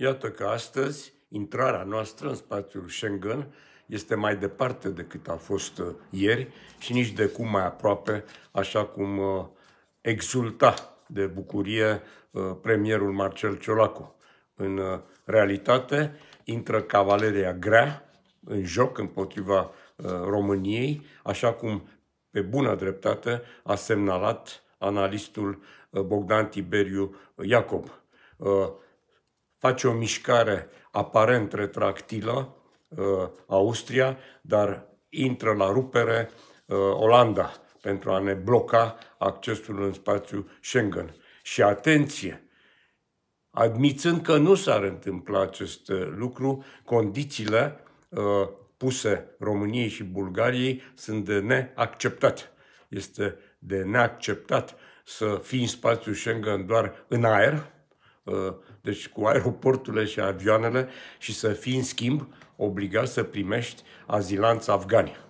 Iată că astăzi intrarea noastră în spațiul Schengen este mai departe decât a fost uh, ieri și nici de cum mai aproape, așa cum uh, exulta de bucurie uh, premierul Marcel Ciolacu. În realitate, intră cavaleria grea în joc împotriva României, așa cum pe bună dreptate a semnalat analistul Bogdan Tiberiu Iacob face o mișcare aparent retractilă, uh, Austria, dar intră la rupere uh, Olanda pentru a ne bloca accesul în spațiul Schengen. Și atenție! Admițând că nu s-ar întâmpla acest uh, lucru, condițiile puse României și Bulgariei sunt de neacceptat. Este de neacceptat să fii în spațiul Schengen doar în aer, Uh, deci cu aeroporturile și avioanele și să fii în schimb obligat să primești azilanți afgani.